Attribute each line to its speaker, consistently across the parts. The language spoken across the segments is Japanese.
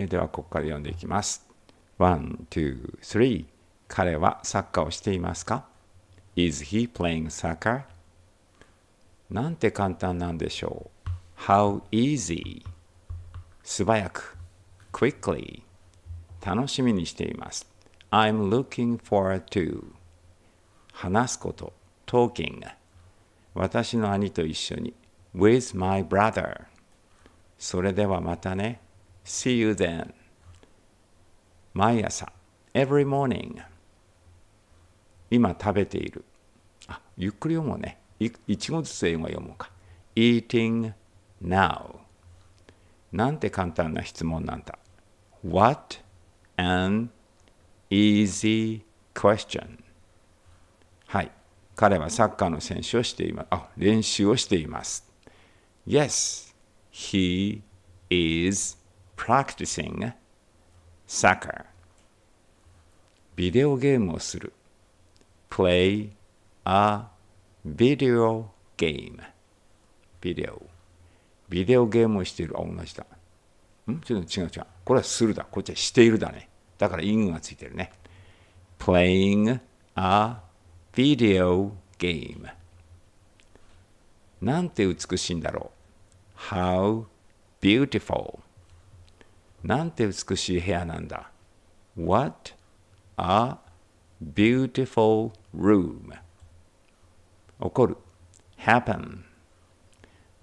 Speaker 1: えではここから読んでいきます。1 2 3彼はサッカーをしていますか ?Is he playing soccer? なんて簡単なんでしょう ?How easy? 素早く quickly 楽しみにしています。I'm looking forward to 話すこと talking 私の兄と一緒に with my brother それではまたね。See you then. 毎朝。Every morning. 今食べている。あ、ゆっくり読もうね。一語ずつ英語読もうか。Eating now. なんて簡単な質問なんだ。What an easy question. はい。彼はサッカーの選手をしています。あ、練習をしています。Yes, he is practicing soccer ビデオゲームをする play a video game ビデオビデオゲームをしているあ同じだんちょっと違う違うこれはするだこっちはしているだねだからインがついてるね playing a video game なんて美しいんだろう How beautiful なんて美しい部屋なんだ。What a beautiful room. 起こる。happen.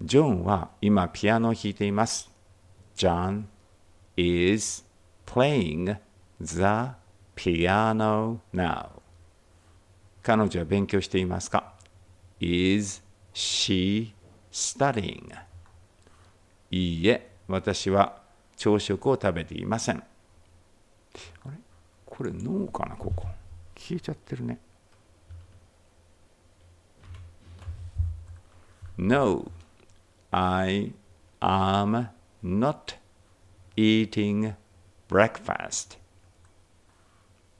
Speaker 1: ジョンは今ピアノを弾いています。John is playing the piano now. 彼女は勉強していますか ?Is she studying? いいえ、私は朝食を食べていませんあれこれ脳かなここ消えちゃってるね No, I am not eating breakfast.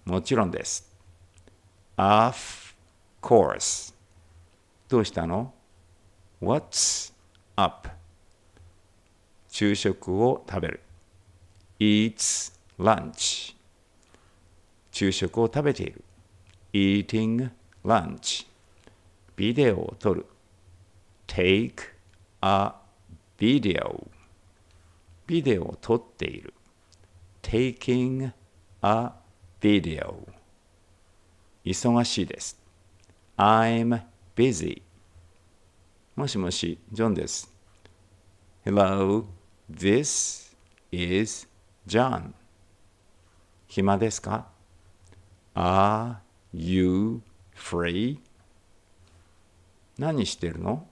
Speaker 1: もちろんです。Of course. どうしたの ?What's up? 昼食を食べる。eats lunch 昼食を食べている eating lunch ビデオを撮る take a video ビデオを撮っている taking a video 忙しいです I'm busy もしもし、ジョンです。Hello, this is ジャン、暇ですか ?Are you free? 何してるの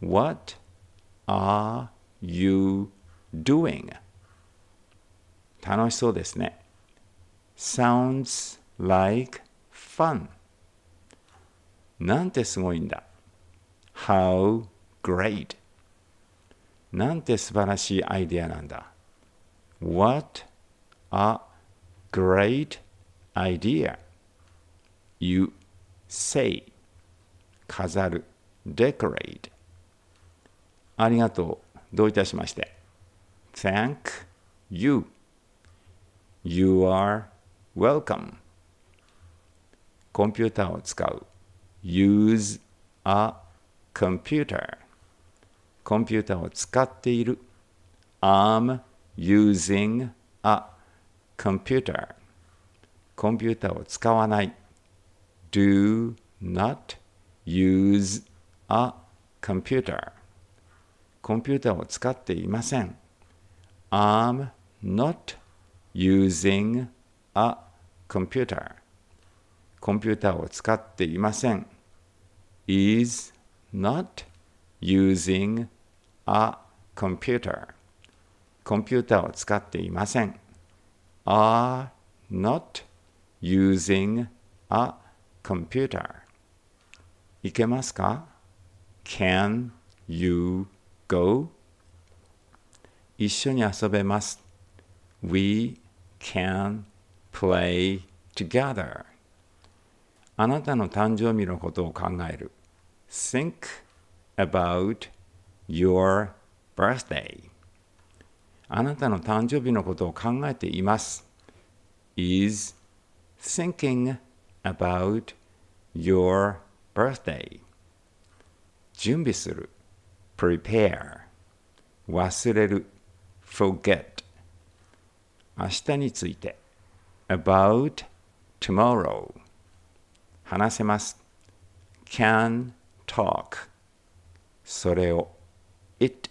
Speaker 1: ?What are you doing? 楽しそうですね。Sounds like fun. なんてすごいんだ。How great. なんて素晴らしいアイデアなんだ。What a great idea you say 飾る decorate ありがとうどういたしまして Thank you you are welcome コンピューターを使う use a computer コンピューターを使っている I'm using a computer コンピューターを使わない do not use a computer コンピューターを使っていません I'm not using a computer コンピューターを使っていません is not using a computer コンピューターを使っていません。are not using a computer いけますか ?Can you go? 一緒に遊べます。We can play together あなたの誕生日のことを考える。Think about your birthday. あなたの誕生日のことを考えています。is thinking about your birthday 準備する prepare 忘れる forget 明日について about tomorrow 話せます can talk それを it